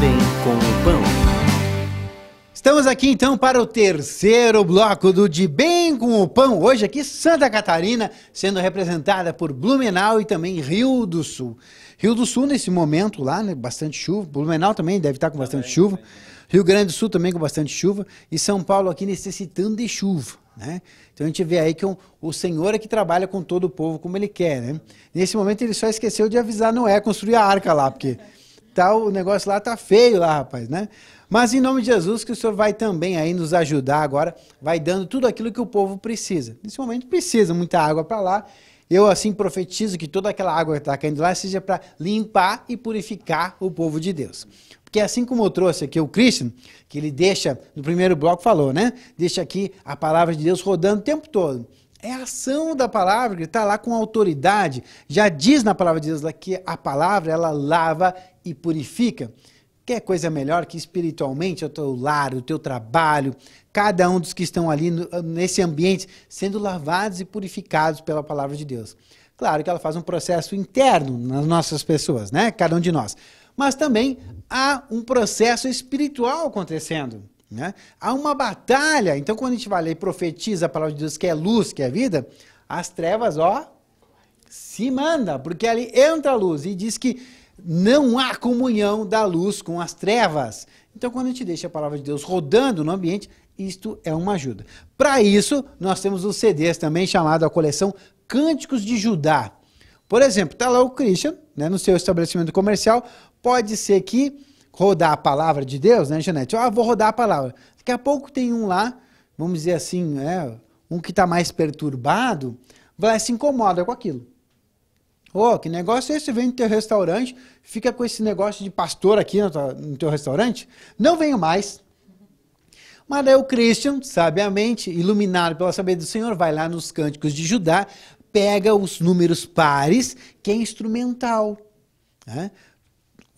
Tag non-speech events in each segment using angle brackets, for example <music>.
bem com o pão. Estamos aqui então para o terceiro bloco do De Bem com o Pão. Hoje aqui Santa Catarina sendo representada por Blumenau e também Rio do Sul. Rio do Sul nesse momento lá, né, bastante chuva. Blumenau também deve estar com bastante também, chuva. Também. Rio Grande do Sul também com bastante chuva e São Paulo aqui necessitando de chuva. Né? Então a gente vê aí que um, o Senhor é que trabalha com todo o povo como ele quer. Né? Nesse momento ele só esqueceu de avisar Noé construir a arca lá, porque tá, o negócio lá tá feio lá, rapaz, né? Mas em nome de Jesus, que o Senhor vai também aí nos ajudar agora, vai dando tudo aquilo que o povo precisa. Nesse momento precisa muita água para lá. Eu assim profetizo que toda aquela água que está caindo lá seja para limpar e purificar o povo de Deus. Porque assim como eu trouxe aqui o Christian, que ele deixa, no primeiro bloco falou, né? Deixa aqui a palavra de Deus rodando o tempo todo. É a ação da palavra, que está lá com autoridade. Já diz na palavra de Deus lá que a palavra ela lava e purifica. Que coisa melhor que espiritualmente o teu lar, o teu trabalho, cada um dos que estão ali no, nesse ambiente sendo lavados e purificados pela palavra de Deus. Claro que ela faz um processo interno nas nossas pessoas, né? Cada um de nós. Mas também há um processo espiritual acontecendo. Né? Há uma batalha. Então, quando a gente vai ler e profetiza a palavra de Deus, que é luz, que é vida, as trevas, ó, se manda, porque ali entra a luz e diz que não há comunhão da luz com as trevas. Então, quando a gente deixa a palavra de Deus rodando no ambiente, isto é uma ajuda. Para isso, nós temos os CDs também, chamado a coleção Cânticos de Judá. Por exemplo, está lá o Christian, né, no seu estabelecimento comercial, pode ser que rodar a palavra de Deus, né, Janete? Ah, vou rodar a palavra. Daqui a pouco tem um lá, vamos dizer assim, né, um que está mais perturbado, vai se incomoda com aquilo. Ô, oh, que negócio é esse? Vem no teu restaurante, fica com esse negócio de pastor aqui no teu, no teu restaurante? Não venho mais. Mas daí o Christian, sabiamente, iluminado pela sabedoria do Senhor, vai lá nos cânticos de Judá, pega os números pares, que é instrumental. Né?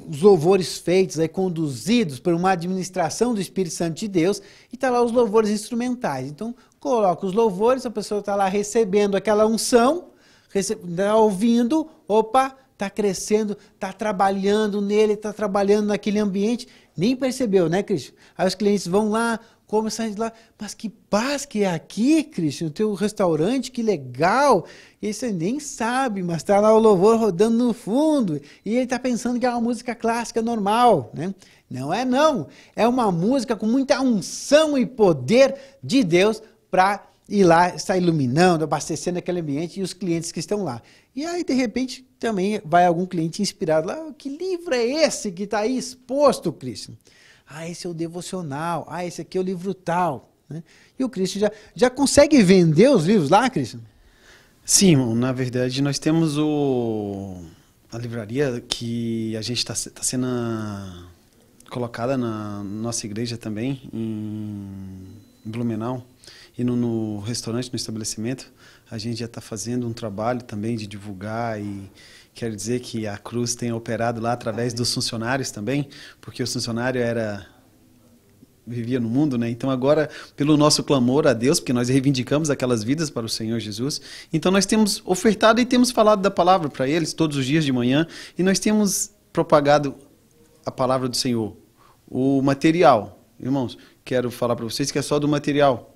os louvores feitos, aí, é, conduzidos por uma administração do Espírito Santo de Deus, e está lá os louvores instrumentais. Então, coloca os louvores, a pessoa está lá recebendo aquela unção, tá ouvindo, opa, está crescendo, está trabalhando nele, está trabalhando naquele ambiente, nem percebeu, né, Cristian? Aí os clientes vão lá, como saindo de lá. Mas que paz que é aqui, Cristian, o teu restaurante, que legal. E você nem sabe, mas está lá o louvor rodando no fundo. E ele está pensando que é uma música clássica normal, né? Não é não. É uma música com muita unção e poder de Deus para ir lá, estar iluminando, abastecendo aquele ambiente e os clientes que estão lá. E aí, de repente, também vai algum cliente inspirado lá. Oh, que livro é esse que está aí exposto, Cristian? Ah, esse é o devocional. Ah, esse aqui é o livro tal. Né? E o Cristo já, já consegue vender os livros lá, Cristo? Sim, na verdade nós temos o, a livraria que a gente está tá sendo ah, colocada na nossa igreja também, em Blumenau, e no, no restaurante, no estabelecimento. A gente já está fazendo um trabalho também de divulgar e Quero dizer que a Cruz tem operado lá através dos funcionários também, porque o funcionário era vivia no mundo, né? Então agora, pelo nosso clamor a Deus, porque nós reivindicamos aquelas vidas para o Senhor Jesus, então nós temos ofertado e temos falado da palavra para eles todos os dias de manhã e nós temos propagado a palavra do Senhor, o material. Irmãos, quero falar para vocês que é só do material,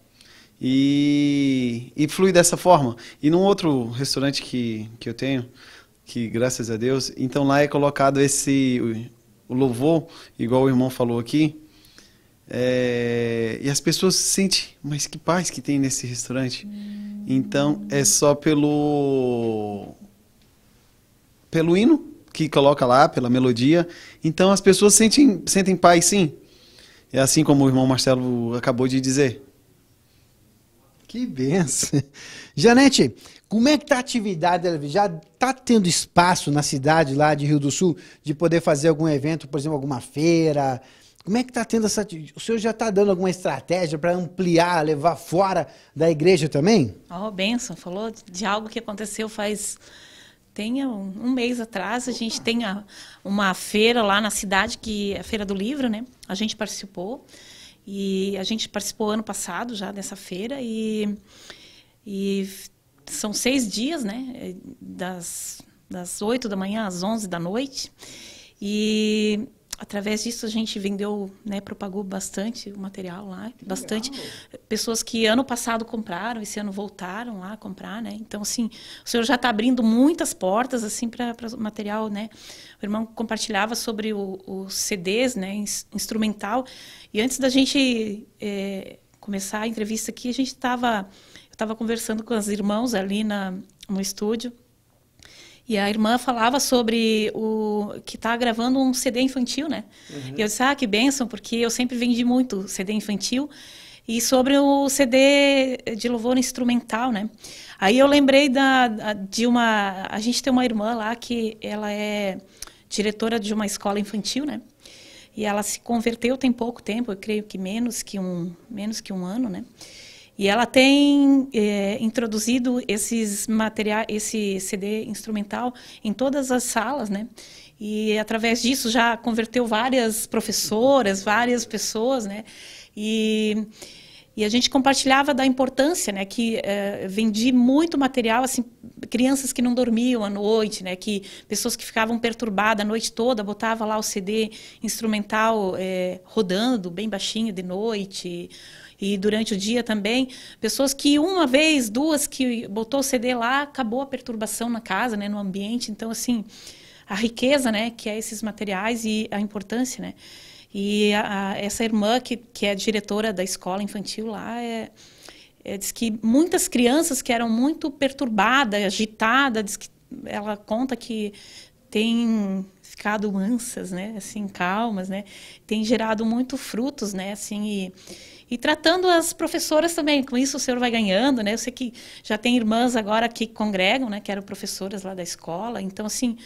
e, e, flui dessa forma. E num outro restaurante que, que eu tenho, que graças a Deus. Então lá é colocado esse o louvor, igual o irmão falou aqui. É, e as pessoas sentem, mas que paz que tem nesse restaurante. Hum. Então é só pelo pelo hino que coloca lá, pela melodia. Então as pessoas sentem sentem paz, sim. É assim como o irmão Marcelo acabou de dizer. Que benção. Janete, como é que está a atividade, Elvis? Já está tendo espaço na cidade lá de Rio do Sul de poder fazer algum evento, por exemplo, alguma feira? Como é que está tendo essa... O senhor já está dando alguma estratégia para ampliar, levar fora da igreja também? Ó, oh, falou de algo que aconteceu faz... Tem um, um mês atrás, a Opa. gente tem a, uma feira lá na cidade, que é a Feira do Livro, né? A gente participou. E a gente participou ano passado já dessa feira e... E são seis dias, né? É, das, das 8 da manhã às 11 da noite. E através disso a gente vendeu, né, propagou bastante o material lá, que bastante legal. pessoas que ano passado compraram, esse ano voltaram lá a comprar, né? Então assim, o senhor já está abrindo muitas portas assim para material, né? O irmão compartilhava sobre os CDs, né, instrumental. E antes da gente é, começar a entrevista aqui, a gente estava estava conversando com as irmãos ali na, no estúdio. E a irmã falava sobre o que está gravando um CD infantil, né? Uhum. E eu disse, ah, que benção, porque eu sempre vendi muito CD infantil. E sobre o CD de louvor instrumental, né? Aí eu lembrei da, de uma... A gente tem uma irmã lá que ela é diretora de uma escola infantil, né? E ela se converteu tem pouco tempo, eu creio que menos que um, menos que um ano, né? E ela tem é, introduzido esses material, esse CD instrumental em todas as salas, né? E através disso já converteu várias professoras, várias pessoas, né? E e a gente compartilhava da importância, né, que é, vendi muito material, assim, crianças que não dormiam à noite, né, que pessoas que ficavam perturbadas a noite toda, botava lá o CD instrumental é, rodando bem baixinho de noite, e durante o dia também, pessoas que uma vez, duas, que botou o CD lá, acabou a perturbação na casa, né, no ambiente. Então, assim, a riqueza, né, que é esses materiais e a importância, né. E a, a, essa irmã, que, que é diretora da escola infantil lá, é, é, diz que muitas crianças que eram muito perturbadas, agitadas, diz que ela conta que tem ficado mansas né, assim, calmas, né, tem gerado muito frutos, né, assim, e, e tratando as professoras também, com isso o senhor vai ganhando, né? Eu sei que já tem irmãs agora que congregam, né? Que eram professoras lá da escola. Então, assim,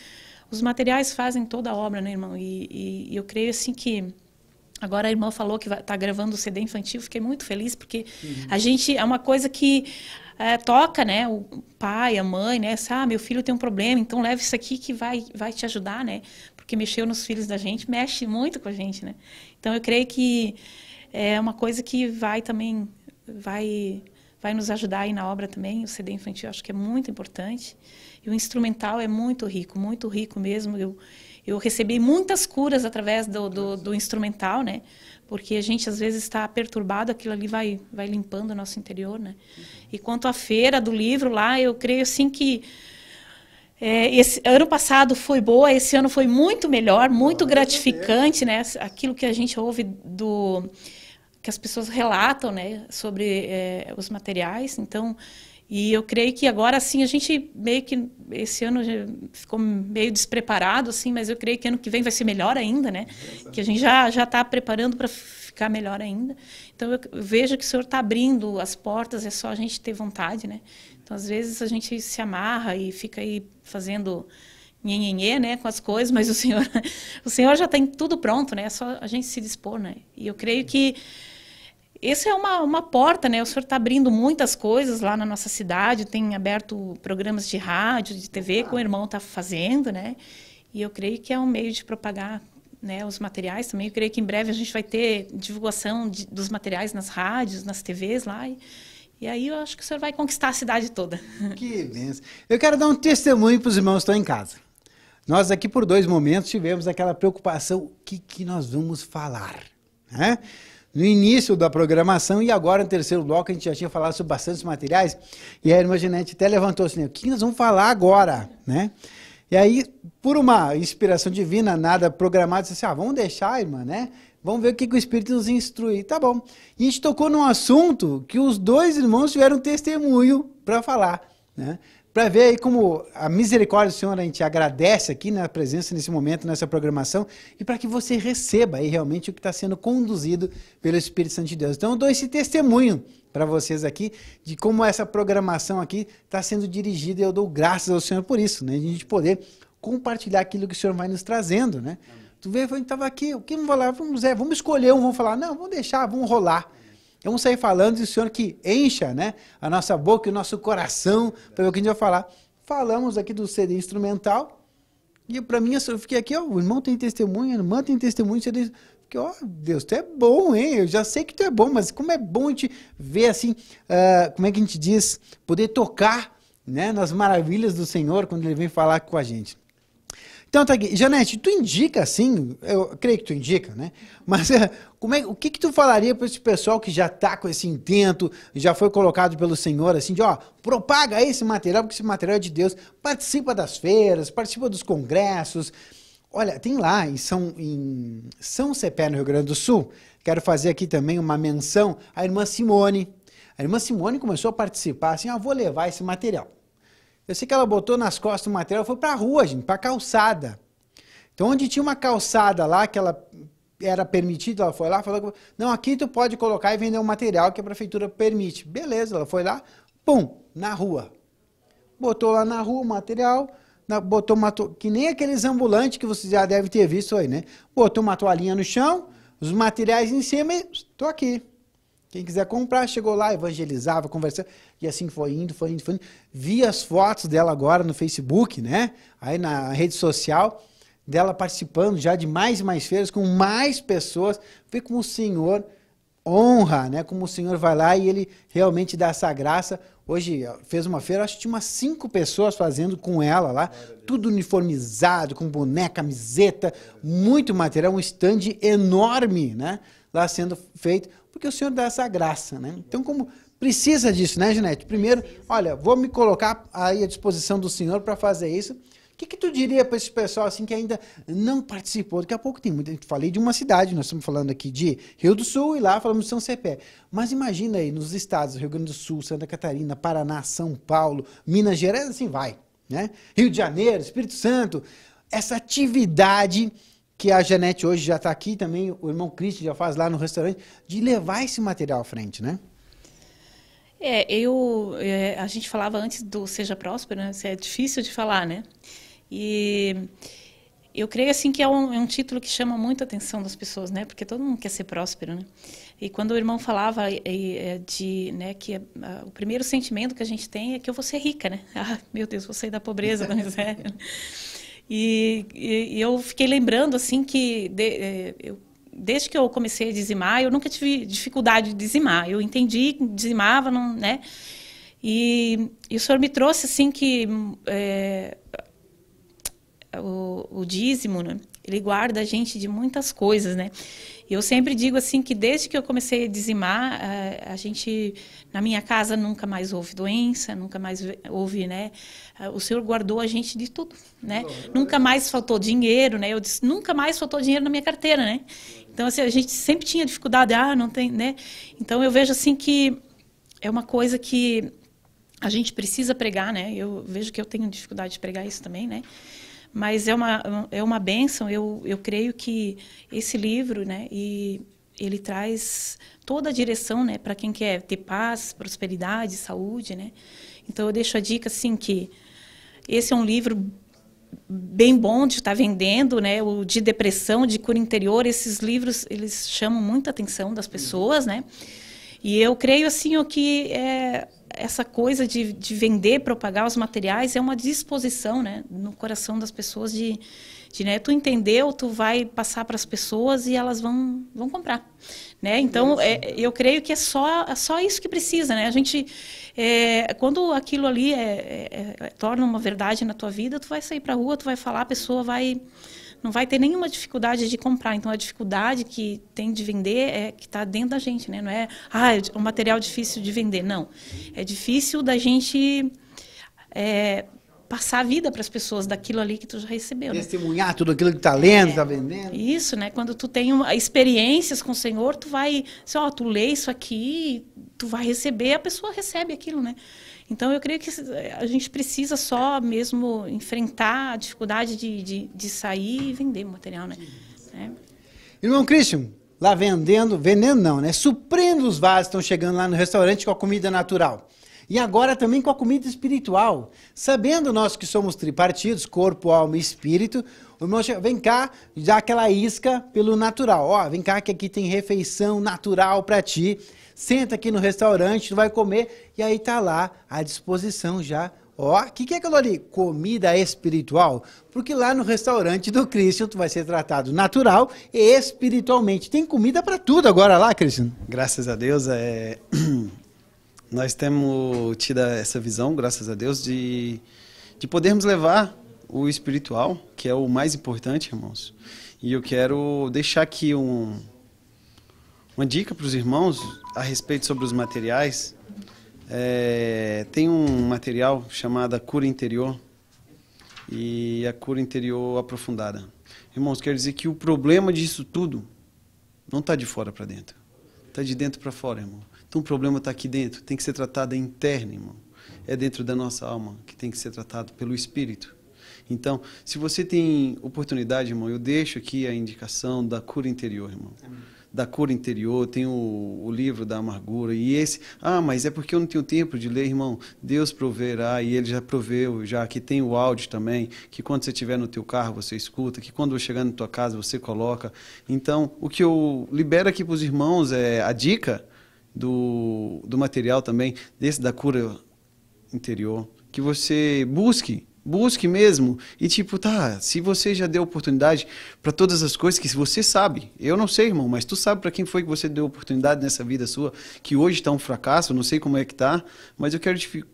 os materiais fazem toda a obra, né, irmão? E, e, eu creio, assim, que... Agora a irmã falou que está gravando o CD infantil. Fiquei muito feliz, porque uhum. a gente... É uma coisa que... É, toca, né? O pai, a mãe, né? Ah, meu filho tem um problema, então leve isso aqui que vai, vai te ajudar, né? Porque mexeu nos filhos da gente, mexe muito com a gente, né? Então eu creio que é uma coisa que vai também vai vai nos ajudar aí na obra também. O CD infantil acho que é muito importante. E o instrumental é muito rico, muito rico mesmo. Eu, eu recebi muitas curas através do, do, do instrumental, né? Porque a gente às vezes está perturbado, aquilo ali vai, vai limpando o nosso interior, né? E quanto à feira do livro lá, eu creio assim que. É, esse ano passado foi boa, esse ano foi muito melhor, muito ah, gratificante, né? Aquilo que a gente ouve do que as pessoas relatam, né, sobre é, os materiais. Então, e eu creio que agora sim a gente meio que esse ano ficou meio despreparado assim, mas eu creio que ano que vem vai ser melhor ainda, né? Que a gente já já está preparando para ficar melhor ainda. Então eu vejo que o senhor está abrindo as portas, é só a gente ter vontade, né? Então às vezes a gente se amarra e fica aí fazendo nhenhenhê, né, com as coisas, mas o senhor <laughs> o senhor já tem tudo pronto, né? É só a gente se dispor, né? E eu creio que isso é uma, uma porta, né? O senhor está abrindo muitas coisas lá na nossa cidade, tem aberto programas de rádio, de TV, que o irmão está fazendo, né? E eu creio que é um meio de propagar né, os materiais também. Eu creio que em breve a gente vai ter divulgação de, dos materiais nas rádios, nas TVs lá. E, e, aí eu acho que o senhor vai conquistar a cidade toda. <laughs> Que benção. Eu quero dar um testemunho para os irmãos que estão em casa. Nós aqui por dois momentos tivemos aquela preocupação, o que, que nós vamos falar? Né? no início da programação e agora no terceiro bloco a gente já tinha falado sobre bastantes materiais e a irmã Janete até levantou assim, o que nós vamos falar agora, né? E aí, por uma inspiração divina, nada programado, disse assim, ah, vamos deixar, irmã, né? Vamos ver o que, que o Espírito nos instrui. Tá bom. E a gente tocou num assunto que os dois irmãos tiveram testemunho para falar, né? para ver aí como a misericórdia do Senhor a gente agradece aqui na né, presença nesse momento, nessa programação, e para que você receba aí realmente o que está sendo conduzido pelo Espírito Santo de Deus. Então eu dou esse testemunho para vocês aqui de como essa programação aqui está sendo dirigida e eu dou graças ao Senhor por isso, né? De a gente poder compartilhar aquilo que o Senhor vai nos trazendo, né? Tu vê, a gente estava aqui, o que não vai lá? Vamos, é, vamos escolher um, vamos falar, não, vamos deixar, vamos rolar. Então vamos sair falando e o Senhor que encha né, a nossa boca e o nosso coração para ver o que a gente vai falar. Falamos aqui do ser instrumental. E para mim, eu fiquei aqui, ó, o irmão tem testemunho, a irmã tem testemunho, você diz, ó, Deus, tu é bom, hein? Eu já sei que tu é bom, mas como é bom a gente ver assim, uh, como é que a gente diz, poder tocar né, nas maravilhas do Senhor quando ele vem falar com a gente. Então tá é aqui. Janete, tu indica assim, eu creio que tu indica, né? Mas eh, como é, o que, que tu falaria para esse pessoal que já está com esse intento, já foi colocado pelo Senhor, assim, de ó, propaga esse material, porque esse material é de Deus, participa das feiras, participa dos congressos. Olha, tem lá em São, em São Cepé, no Rio Grande do Sul, quero fazer aqui também uma menção à irmã Simone. A irmã Simone começou a participar assim, ó, vou levar esse material. Eu sei que ela botou nas costas o material foi para a rua, gente, para a calçada. Então, onde tinha uma calçada lá que ela era permitido, ela foi lá, e falou, não, aqui tu pode colocar e vender o um material que a prefeitura permite. Beleza, ela foi lá, pum, na rua. Botou lá na rua o material, botou uma to... que nem aqueles ambulantes que vocês já devem ter visto aí, né? Botou uma toalhinha no chão, os materiais em cima e estou aqui. Quem quiser comprar, chegou lá, evangelizava, conversava. E assim foi indo, foi indo, foi indo. Vi as fotos dela agora no Facebook, né? Aí na rede social, dela participando já de mais e mais feiras, com mais pessoas. Vê como o Senhor honra, né? Como o Senhor vai lá e ele realmente dá essa graça. Hoje fez uma feira, acho que tinha umas cinco pessoas fazendo com ela lá, tudo uniformizado, com boneca, camiseta, muito material, um stand enorme, né? Lá sendo feito porque o Senhor dá essa graça, né? Então, como precisa disso, né, Janete? Primeiro, olha, vou me colocar aí à disposição do Senhor para fazer isso. O que, que tu diria para esse pessoal assim que ainda não participou? Daqui a pouco tem muita gente. Falei de uma cidade, nós estamos falando aqui de Rio do Sul e lá falamos de São Cepé. Mas imagina aí nos estados, Rio Grande do Sul, Santa Catarina, Paraná, São Paulo, Minas Gerais, assim vai, né? Rio de Janeiro, Espírito Santo, essa atividade que a Janete hoje já está aqui também, o irmão Cristo já faz lá no restaurante, de levar esse material à frente, né? É, eu, é, a gente falava antes do seja próspero, né? Isso é difícil de falar, né? E eu creio assim que é um, é um, título que chama muito a atenção das pessoas, né? Porque todo mundo quer ser próspero, né? E quando o irmão falava é, de, né, que a, o primeiro sentimento que a gente tem é que eu vou ser rica, né? <laughs> Ah, meu Deus, vou sair da pobreza, da miséria. E, e, e eu fiquei lembrando, assim, que de, é, eu, desde que eu comecei a dizimar, eu nunca tive dificuldade de dizimar. Eu entendi, dizimava, não, né? E, e o senhor me trouxe, assim, que é, o, o dízimo, né? ele guarda a gente de muitas coisas, né? Eu sempre digo assim que desde que eu comecei a dizimar, eh, a, gente na minha casa nunca mais houve doença, nunca mais houve, né? Eh, o Senhor guardou a gente de tudo, né? Não, é nunca mais faltou dinheiro, né? Eu disse, nunca mais faltou dinheiro na minha carteira, né? Então assim, a gente sempre tinha dificuldade, ah, não tem, né? Então eu vejo assim que é uma coisa que a gente precisa pregar, né? Eu vejo que eu tenho dificuldade de pregar isso também, né? Mas é uma, é uma benção, eu, eu creio que esse livro, né, e ele traz toda a direção, né, para quem quer ter paz, prosperidade, saúde, né. Então eu deixo a dica, assim, que esse é um livro bem bom de estar tá vendendo, né, o de depressão, de cura interior, esses livros, eles chamam muita atenção das pessoas, né, e eu creio, assim, o que é essa coisa de, de vender, propagar os materiais é uma disposição né, no coração das pessoas de, de né, tu entendeu, tu vai passar para as pessoas e elas vão, vão comprar. Né? Então, é, eu creio que é só, é só isso que precisa. Né? A gente, é, quando aquilo ali é, é, é torna uma verdade na tua vida, tu vai sair para a rua, tu vai falar, a pessoa vai não vai ter nenhuma dificuldade de comprar. Então, a dificuldade que tem de vender é que está dentro da gente, né? Não é, ah, é um material difícil de vender. Não. É difícil da gente. É, passar a vida para as pessoas daquilo ali que tu já recebeu. Né? Testemunhar né? tudo aquilo que está lendo, é, vendendo. Isso, né? Quando tu tem uma, experiências com o Senhor, tu vai, assim, tu lê isso aqui, tu vai receber, a pessoa recebe aquilo, né? Então, eu creio que eh, a gente precisa só mesmo enfrentar a dificuldade de, de, de sair e vender material, né? É. Irmão Christian, lá vendendo, vendendo não, né? Suprindo os vasos que estão chegando lá no restaurante com a comida natural. E agora também com a comida espiritual. Sabendo nós que somos tripartidos, corpo, alma e espírito, o irmão chega, vem cá, dá aquela isca pelo natural. Ó, vem cá que aqui tem refeição natural para ti senta aqui no restaurante, tu vai comer, e aí tá lá à disposição já. Ó, o que, que é aquilo ali? Comida espiritual. Porque lá no restaurante do Cristo tu vai ser tratado natural e espiritualmente. Tem comida para tudo agora lá, Cristian? Graças a Deus, é... <clears throat> nós temos tido essa visão, graças a Deus, de, de podermos levar o espiritual, que é o mais importante, irmãos. E eu quero deixar aqui um, uma dica para os irmãos a respeito sobre os materiais. É, tem um material chamado cura interior e a cura interior aprofundada. Irmãos, quer dizer que o problema disso tudo não está de fora para dentro. Está de dentro para fora, irmão. Então o problema está aqui dentro. Tem que ser tratado interno, irmão. É dentro da nossa alma que tem que ser tratado pelo Espírito. Então, se você tem oportunidade, irmão, eu deixo aqui a indicação da cura interior, irmão. Amém da cura interior, tem o, o livro da amargura, e esse, ah, mas é porque eu não tenho tempo de ler, irmão, Deus proverá, e ele já proveu, já que tem o áudio também, que quando você estiver no teu carro, você escuta, que quando chegar na tua casa, você coloca. Então, o que eu libero aqui para os irmãos é a dica do, do material também, desse da cura interior, que você busque Busque mesmo. E tipo, tá, se você já deu oportunidade para todas as coisas que você sabe. Eu não sei, irmão, mas tu sabe para quem foi que você deu oportunidade nessa vida sua, que hoje está um fracasso, não sei como é que tá, mas eu quero te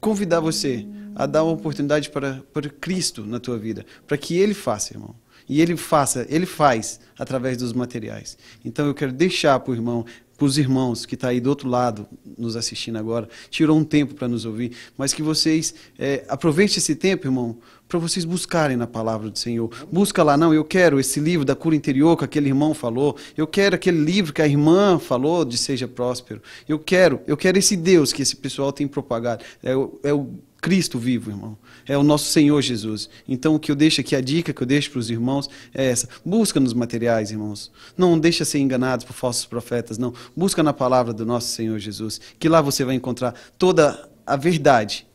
convidar você a dar uma oportunidade para, para Cristo na tua vida, para que ele faça, irmão. E ele faça, ele faz através dos materiais. Então eu quero deixar para o irmão para os irmãos que estão tá aí do outro lado nos assistindo agora, tirou um tempo para nos ouvir, mas que vocês é, aproveitem esse tempo, irmão, para vocês buscarem na palavra do Senhor. Busca lá, não, eu quero esse livro da cura interior que aquele irmão falou, eu quero aquele livro que a irmã falou de Seja Próspero, eu quero, eu quero esse Deus que esse pessoal tem propagado. É, é o Cristo vivo, irmão. É o nosso Senhor Jesus. Então, o que eu deixo aqui, a dica que eu deixo para os irmãos é essa. Busca nos materiais, irmãos. Não deixa ser enganados por falsos profetas, não. Busca na palavra do nosso Senhor Jesus, que lá você vai encontrar toda a verdade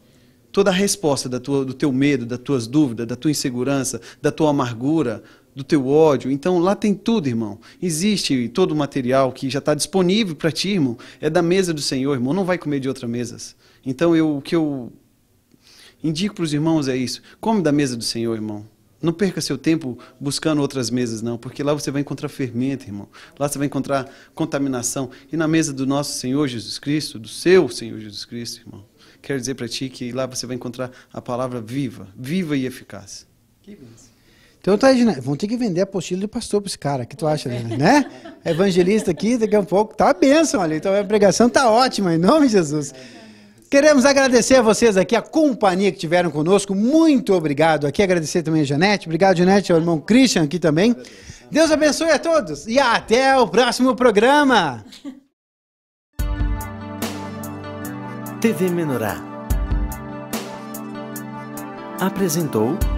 toda a resposta tua, do teu medo, das tuas dúvidas, da tua insegurança, da tua amargura, do teu ódio. Então lá tem tudo, irmão. Existe todo o material que já está disponível para ti, irmão. É da mesa do Senhor, irmão. Não vai comer de outras mesas. Então eu, o que eu Indico para os irmãos é isso. Come da mesa do Senhor, irmão. Não perca seu tempo buscando outras mesas, não, porque lá você vai encontrar fermento, irmão. Lá você vai encontrar contaminação. E na mesa do nosso Senhor Jesus Cristo, do seu Senhor Jesus Cristo, irmão, quero dizer para ti que lá você vai encontrar a palavra viva, viva e eficaz. Que bênção. Então tá, Edna, vão ter que vender a apostila do pastor para esse cara, que tu acha, né? <laughs> né? Evangelista aqui, daqui a pouco, tá a bênção ali. Então a pregação tá ótima, em nome de Jesus. Queremos agradecer a vocês aqui, a companhia que tiveram conosco. Muito obrigado aqui. Agradecer também a Janete. Obrigado, Janete, ao irmão Christian aqui também. Deus abençoe a todos e até o próximo programa. TV Menorá apresentou.